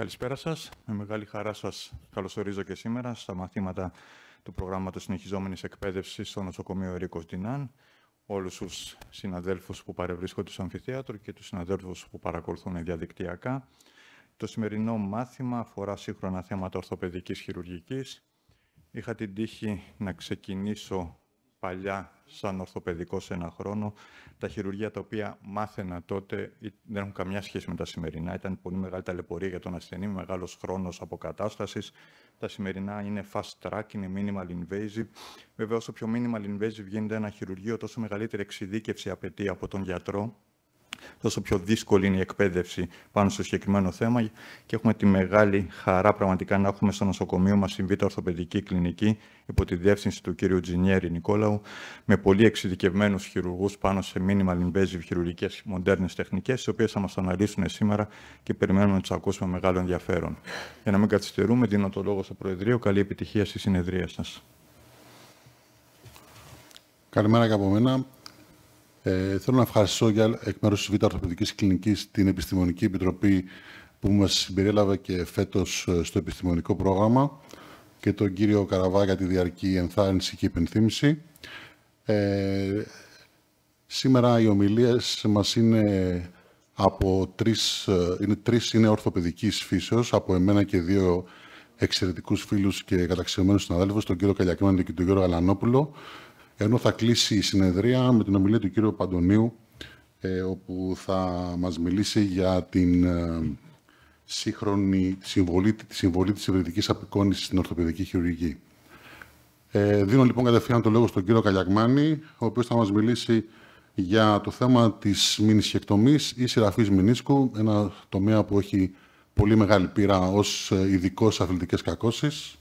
Καλησπέρα σας. Με μεγάλη χαρά σας καλωσορίζω και σήμερα στα μαθήματα του προγράμματος συνεχιζόμενης εκπαίδευσης στο νοσοκομείο Ρίκος Τινάν, όλους τους συναδέλφους που παρευρίσκονται στο αμφιθέατρο και τους συναδέλφους που παρακολουθούν διαδικτυακά. Το σημερινό μάθημα αφορά σύγχρονα θέματα ορθοπαιδικής χειρουργικής. Είχα την τύχη να ξεκινήσω παλιά σαν ορθοπαιδικό σε ένα χρόνο. Τα χειρουργία τα οποία μάθαινα τότε δεν έχουν καμιά σχέση με τα σημερινά. Ήταν πολύ μεγάλη ταλαιπωρία για τον ασθενή, μεγάλος χρόνος αποκατάστασης. Τα σημερινά είναι fast track, είναι minimal invasive. Βέβαια, όσο πιο minimal invasive γίνεται ένα χειρουργείο, τόσο μεγαλύτερη εξειδίκευση απαιτεί από τον γιατρό τόσο πιο δύσκολη είναι η εκπαίδευση πάνω στο συγκεκριμένο θέμα και έχουμε τη μεγάλη χαρά πραγματικά να έχουμε στο νοσοκομείο μας την Β' Ορθοπαιδική Κλινική υπό τη διεύθυνση του κ. Τζινιέρη Νικόλαου με πολύ εξειδικευμένους χειρουργούς πάνω σε μήνυμα invasive χειρουργικές μοντέρνες τεχνικές, οι οποίες θα μας αναλύσουν σήμερα και περιμένουμε να του ακούσουμε μεγάλο ενδιαφέρον. Για να μην καθυστερούμε, δίνω το λόγο στο Προεδρείο. Καλή επιτυχία στη συνεδρία σας. Καλημέρα και από μένα. Ε, θέλω να ευχαριστώ για, εκ μέρους της Β' Ορθοπαιδικής Κλινικής την Επιστημονική Επιτροπή που μας συμπεριέλαβε και φέτος ε, στο επιστημονικό πρόγραμμα και τον κύριο Καραβά για τη διαρκή ενθάρρυνση και υπενθύμηση. Ε, σήμερα οι ομιλίες μας είναι από τρεις, ε, είναι, τρεις είναι ορθοπαιδικής φύσεως, από εμένα και δύο εξαιρετικούς φίλους και καταξιωμένους συναδέλφους, τον κύριο Καλιακίναν και τον κύριο Γαλανόπουλο ενώ θα κλείσει η συνεδρία με την ομιλία του κύριου Παντονίου, ε, όπου θα μας μιλήσει για την ε, σύγχρονη συμβολή, τη συμβολή της υβριδικής απεικόνησης στην ορθοπαιδική χειρουργική. Ε, δίνω λοιπόν κατευθείαν το λόγο στον κύριο Καλιακμάνη, ο οποίος θα μας μιλήσει για το θέμα της μηνυσχεκτομής ή σειραφής μηνίσκου, ένα τομέα που έχει πολύ μεγάλη πείρα ως ειδικός αθλητικές κακώσεις.